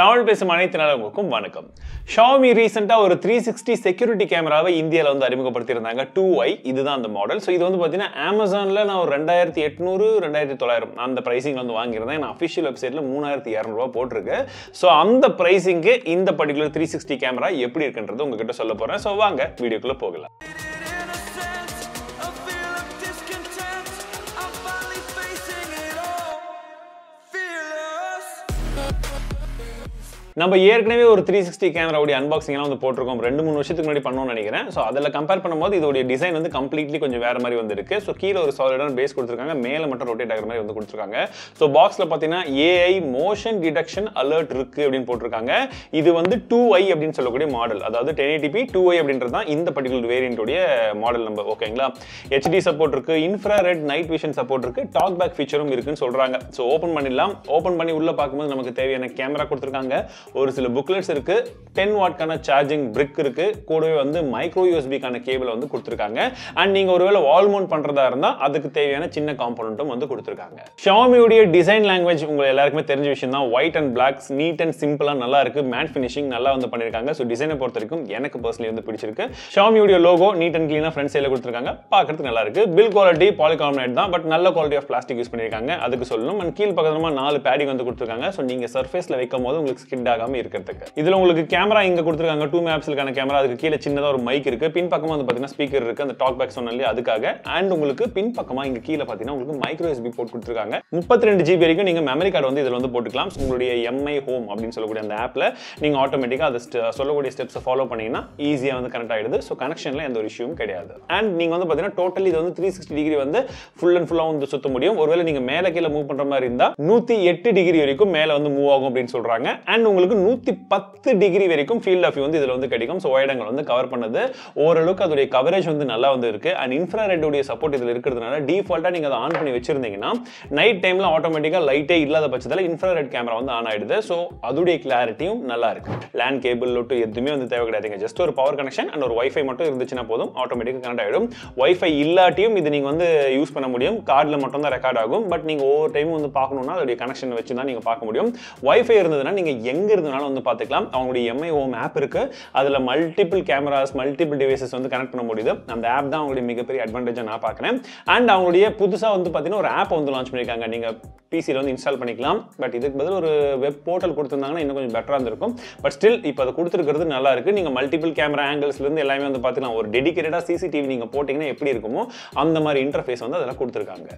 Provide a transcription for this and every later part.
தமிழ் பேசும் அனைத்து நலவுக்கும் வணக்கம் ஷாமி ரீசெண்டாக ஒரு த்ரீ சிக்ஸ்டி செக்யூரிட்டி கேமராவை இந்தியாவில் வந்து அறிமுகப்படுத்தியிருந்தாங்க டூ ஐ இதுதான் அந்த மாடல் ஸோ இது வந்து பார்த்தீங்கன்னா அமேசானில் நான் ஒரு ரெண்டாயிரத்தி எட்நூறு ரெண்டாயிரத்தி தொள்ளாயிரம் அந்த ப்ரைஸிங் வந்து வாங்கியிருந்தேன் நான் அஃபிஷியல் வெப்சைட்டில் மூணாயிரத்தி இரநூறுவா போட்டிருக்கு ஸோ அந்த ப்ரைஸிங்கு இந்த பர்டிகுலர் த்ரீ சிக்ஸ்டி கேமரா எப்படி இருக்குன்றது உங்ககிட்ட சொல்ல போகிறேன் ஸோ வாங்க வீடியோக்குள்ளே போகலாம் நம்ம ஏற்கனவே ஒரு த்ரீ சிக்ஸ்டி கேமராவுடைய எல்லாம் வந்து போட்டிருக்கோம் ரெண்டு மூணு வருஷத்துக்கு முன்னாடி பண்ணணும்னு நினைக்கிறேன் ஸோ அதில் கம்பேர் பண்ணும்போது இதோடைய டிசைன் வந்து கம்ப்ளீட்லி கொஞ்சம் வேறு மாதிரி வந்துருக்கு ஸோ கீழே ஒரு சாலிடான பேஸ் கொடுத்துருக்காங்க மேலே மட்டும் ரொட்டேட் ஆகிற மாதிரி வந்து கொடுத்துருக்காங்க ஸோ பாக்ஸில் பார்த்தீங்கன்னா ஏஐ மோஷன் டிடெக்ஷன் அலர்ட் இருக்குது அப்படின்னு போட்டிருக்காங்க இது வந்து டூ ஐ அப்படின்னு சொல்லக்கூடிய மாடல் அதாவது டென் எயிட்டிபி டூ ஐ அப்படின்றது தான் இந்த பர்டிகுலர் வேரியண்ட்டுடைய மாடல் நம்பர் ஓகேங்களா ஹெச்டி சப்போர்ட் இருக்குது infrared night vision support இருக்குது டாக் பேக் ஃபீச்சரும் இருக்குன்னு சொல்கிறாங்க ஸோ ஓப்பன் பண்ணிடலாம் ஓப்பன் பண்ணி உள்ளே பார்க்கும்போது நமக்கு தேவையான கேமரா கொடுத்துருக்காங்க ஒரு சில புக்லெட்ஸ் இருக்கு டென் வாட்கான சார்ஜிங் பிரிக் இருக்குது கூடவே வந்து மைக்ரோ யூஎஸ்பிக்கான கேபிளை வந்து கொடுத்துருக்காங்க அண்ட் நீங்கள் ஒருவேளை வால் மவுண்ட் பண்ணுறதா இருந்தால் அதுக்கு தேவையான சின்ன காம்பனண்ட்டும் வந்து கொடுத்துருக்காங்க ஷாமியுடைய டிசைன் லாங்குவேஜ் உங்களுக்கு எல்லாருக்குமே தெரிஞ்ச விஷயம் தான் white and blacks neat and சிம்பிளாக நல்லா இருக்கு மேட் ஃபினிஷிங் நல்லா வந்து பண்ணியிருக்காங்க ஸோ டிசைனை பொறுத்த வரைக்கும் எனக்கு பர்சனலி வந்து பிடிச்சிருக்கு ஷாமியுடைய லோகோ நீட் அண்ட் க்ளீனாக ஃப்ரண்ட் சைடில் கொடுத்துருக்காங்க பார்க்கறதுக்கு நல்லா இருக்கு பில் குவாலிட்டி பாலிகார்பனேட் தான் பட் நல்ல குவாலிட்டி ஆஃப் பிளாஸ்டிக் யூஸ் பண்ணியிருக்காங்க அதுக்கு சொல்லணும் அண்ட் கீழ் பக்கமாக நாலு பேடிங் வந்து கொடுத்துருக்காங்க ஸோ நீங்கள் சர்ஃபேஸில் வைக்கும் போது உங்களுக்கு ஸ்கிட் ஆகாம இருக்கிறதுக்கு இதுல உங்களுக்கு கேமரா இங்க கொடுத்துருக்காங்க டூ மேப்ஸ்க்கான கேமரா அதுக்கு கீழே சின்னதா ஒரு மைக் இருக்கு பின் பக்கமாக வந்து பாத்தீங்கன்னா ஸ்பீக்கர் இருக்கு அந்த டாக் பேக் சொன்னாலே அதுக்காக அண்ட் உங்களுக்கு பின் பக்கமா இங்க கீழே பாத்தீங்கன்னா உங்களுக்கு மைக்ரோ எஸ்பி போட் கொடுத்துருக்காங்க முப்பத்தி ரெண்டு ஜிபி வரைக்கும் நீங்க மெமரி கார்டு வந்து இதுல வந்து போட்டுக்கலாம் உங்களுடைய எம்ஐ ஹோம் அப்படின்னு சொல்லக்கூடிய அந்த ஆப்ல நீங்க ஆட்டோமேட்டிக்கா அதை சொல்லக்கூடிய ஸ்டெப்ஸ் ஃபாலோ பண்ணீங்கன்னா ஈஸியா வந்து கனெக்ட் ஆயிடுது ஸோ கனெக்ஷன்ல எந்த ஒரு இஷ்யூவும் கிடையாது அண்ட் நீங்க வந்து பாத்தீங்கன்னா டோட்டலி இது வந்து த்ரீ சிக்ஸ்டி டிகிரி வந்து ஃபுல் அண்ட் ஃபுல்லா வந்து சுத்த முடியும் ஒருவேளை நீங்க மேல கீழே மூவ் பண்ற மாதிரி இருந்தா நூத்தி எட்டு டிகிரி வரைக்கும் மேல வந்து மூவ் ஆகும் அப்படின்னு சொல்றாங்க அண்ட் உங்களுக்கு உங்களுக்கு நூற்றி பத்து டிகிரி வரைக்கும் ஃபீல்ட் ஆஃப் வந்து இதில் வந்து கிடைக்கும் ஸோ இடங்கள் வந்து கவர் பண்ணது ஓரளவுக்கு அதோடைய கவரேஜ் வந்து நல்லா வந்து இருக்குது அண்ட் இன்ஃப்ராரெட்டோடைய சப்போர்ட் இதில் இருக்கிறதுனால டிஃபால்ட்டாக நீங்கள் அதை ஆன் பண்ணி வச்சுருந்தீங்கன்னா நைட் டைமில் ஆட்டோமேட்டிக்காக லைட்டே இல்லாத பட்சத்தில் இன்ஃப்ராரெட் கேமரா வந்து ஆன் ஆகிடுது ஸோ அதோடைய கிளாரிட்டியும் நல்லா இருக்குது லேண்ட் கேபிள் லோட்டு எதுவுமே வந்து தேவை கிடையாதுங்க ஜஸ்ட் ஒரு பவர் கனெக்ஷன் அண்ட் ஒரு ஒய்ஃபை மட்டும் இருந்துச்சுன்னா போதும் ஆட்டோமேட்டிக்காக கனெக்ட் ஆகிடும் ஒய்ஃபை இல்லாட்டியும் இது நீங்கள் வந்து யூஸ் பண்ண முடியும் கார்டில் மட்டும் தான் ரெக்கார்ட் ஆகும் பட் நீங்கள் ஒவ்வொரு டைமும் வந்து பார்க்கணுன்னா அதோடைய கனெக்ஷன் வச்சு தான் நீங்கள் பார்க்க முடியும் ஒய்ஃபை இருந்ததுன்னா நீங்கள் எங்கே இருக்கிறதுனால வந்து பார்த்துக்கலாம் அவங்களுடைய எம்ஐ ஓம் ஆப் இருக்கு அதில் மல்டிபிள் கேமராஸ் மல்டிபிள் டிவைசஸ் வந்து கனெக்ட் பண்ண முடியுது அந்த ஆப் தான் அவங்களுடைய மிகப்பெரிய அட்வான்டேஜாக நான் பார்க்குறேன் அண்ட் அவங்களுடைய புதுசாக வந்து பார்த்தீங்கன்னா ஒரு ஆப் வந்து லான்ச் பண்ணியிருக்காங்க நீங்கள் பிசியில் வந்து இன்ஸ்டால் பண்ணிக்கலாம் பட் இதுக்கு பதில் ஒரு வெப் போர்ட்டல் கொடுத்துருந்தாங்கன்னா இன்னும் கொஞ்சம் பெட்டராக இருந்திருக்கும் பட் ஸ்டில் இப்போ அதை கொடுத்துருக்கிறது நல்லா இருக்குது நீங்கள் மல்டிபிள் கேமரா ஆங்கிள்ஸ்லேருந்து எல்லாமே வந்து பார்த்துக்கலாம் ஒரு டெடிக்கேட்டடாக சிசிடிவி நீங்கள் போட்டிங்கன்னா எப்படி இருக்குமோ அந்த மாதிரி இன்டர்ஃபேஸ் வந்து அதெல்லாம் கொடுத்துருக்காங்க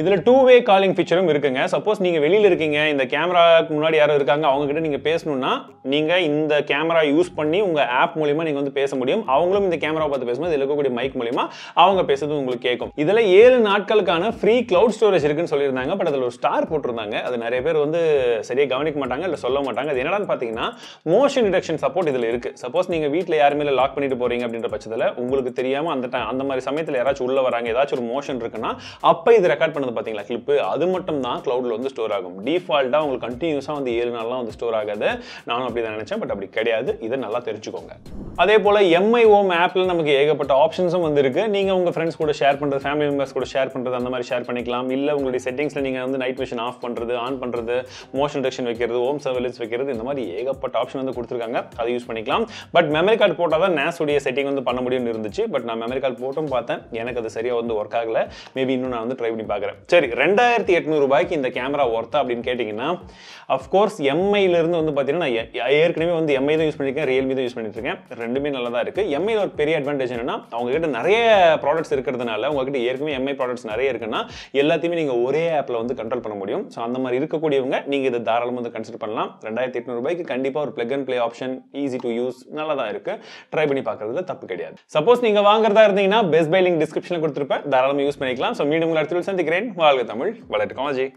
இதில் டூ வே காலிங் ஃபீச்சரும் இருக்குங்க சப்போஸ் நீங்கள் வெளியில் இருக்கீங்க இந்த கேமராக்கு முன்னாடி யாரும் இருக்காங்க அவங்ககிட்ட நீங்கள் பேசணும்னா நீங்கள் இந்த கேமரா யூஸ் பண்ணி உங்கள் ஆப் மூலிமா நீங்கள் வந்து பேச முடியும் அவங்களும் இந்த கேமரா பார்த்து பேசும்போது இதில் இருக்கக்கூடிய மைக் மூலிமா அவங்க பேசுறது உங்களுக்கு கேட்கும் இதில் ஏழு நாட்களுக்கான ஃப்ரீ க்ளவுட் ஸ்டோரேஜ் இருக்குன்னு சொல்லியிருந்தாங்க பட் அதில் ஒரு ஸ்டார் போட்டிருந்தாங்க அது நிறைய பேர் வந்து சரியாக கவனிக்க மாட்டாங்க இல்லை சொல்ல மாட்டாங்க அது என்னடான்னு பார்த்தீங்கன்னா மோஷன் டிடெக்ஷன் சப்போர்ட் இதில் இருக்குது சப்போஸ் நீங்கள் வீட்டில் யாருமே லாக் பண்ணிட்டு போகிறீங்க அப்படின்ற பட்சத்தில் உங்களுக்கு தெரியாமல் அந்த அந்த மாதிரி சமயத்தில் யாராச்சும் உள்ளே வராங்க ஏதாச்சும் ஒரு மோஷன் இருக்குன்னா அப்போ இது ரெக்கார்ட் பண்ணது வந்து பார்த்தீங்களா கிளிப்பு அது மட்டும் தான் க்ளவுடில் வந்து ஸ்டோர் ஆகும் டிஃபால்ட்டாக உங்களுக்கு கண்டினியூஸாக வந்து ஏழு நாள்லாம் வந்து ஸ்டோர் ஆகாது நானும் அப்படி தான் நினச்சேன் பட் அப்படி கிடையாது இதை நல்லா தெரிஞ்சுக்கோங்க அதே போல் எம்ஐ ஓம் ஆப்பில் நமக்கு ஏகப்பட்ட ஆப்ஷன்ஸும் வந்து இருக்குது நீங்கள் உங்கள் ஃப்ரெண்ட்ஸ் கூட ஷேர் பண்ணுறது ஃபேமிலி மெம்பர்ஸ் கூட ஷேர் பண்ணுறது அந்த மாதிரி ஷேர் பண்ணிக்கலாம் இல்லை உங்களுடைய செட்டிங்ஸில் நீங்கள் வந்து நைட் மிஷின் ஆஃப் பண்ணுறது ஆன் பண்ணுறது மோஷன் டெக்ஷன் வைக்கிறது ஹோம் சர்வலன்ஸ் வைக்கிறது இந்த மாதிரி ஏகப்பட்ட ஆப்ஷன் வந்து கொடுத்துருக்காங்க அதை யூஸ் பண்ணிக்கலாம் பட் மெமரி கார்டு போட்டால் தான் நேஸுடைய செட்டிங் வந்து பண்ண முடியும்னு இருந்துச்சு பட் நான் மெமரி கார்டு போட்டும் பார்த்தேன் எனக்கு அது சரியாக வந்து ஒர்க் ஆகலை மேபி இன்னும் நான் வந்து ட்ரை பண்ணி பார்க்குறேன் கேட்குறேன் சரி ரெண்டாயிரத்தி எட்நூறு ரூபாய்க்கு இந்த கேமரா ஒர்த்தா அப்படின்னு கேட்டிங்கன்னா அஃப்கோர்ஸ் எம்ஐலேருந்து வந்து பார்த்தீங்கன்னா நான் ஏற்கனவே வந்து எம்ஐ தான் யூஸ் பண்ணியிருக்கேன் ரியல்மி தான் யூஸ் பண்ணிட்டுருக்கேன் ரெண்டுமே நல்லா தான் இருக்குது எம்ஐயில் ஒரு பெரிய அட்வான்டேஜ் என்னன்னா அவங்ககிட்ட நிறைய ப்ராடக்ட்ஸ் இருக்கிறதுனால உங்ககிட்ட ஏற்கனவே எம்ஐ ப்ராடக்ட்ஸ் நிறைய இருக்குன்னா எல்லாத்தையுமே நீங்கள் ஒரே ஆப்பில் வந்து கண்ட்ரோல் பண்ண முடியும் ஸோ அந்த மாதிரி இருக்கக்கூடியவங்க நீங்கள் இதை தாராளமாக வந்து கன்சிடர் பண்ணலாம் ரெண்டாயிரத்தி எட்நூறு ரூபாய்க்கு கண்டிப்பாக ஒரு plug and play option easy to use நல்லா தான் இருக்குது ட்ரை பண்ணி பார்க்குறதுல தப்பு கிடையாது சப்போஸ் நீங்கள் வாங்குறதா இருந்தீங்கன்னா பெஸ்ட் பை லிங்க் டிஸ்கிரிப்ஷனில் கொடுத்துருப்பேன் தாராளமாக யூஸ் பண்ணிக்கலாம் ஸோ மீண்டும் உங்களை அடுத்த சந்திக்கிறேன் அண்ட் வாழ்க தமிழ் வள டெக்னாலஜி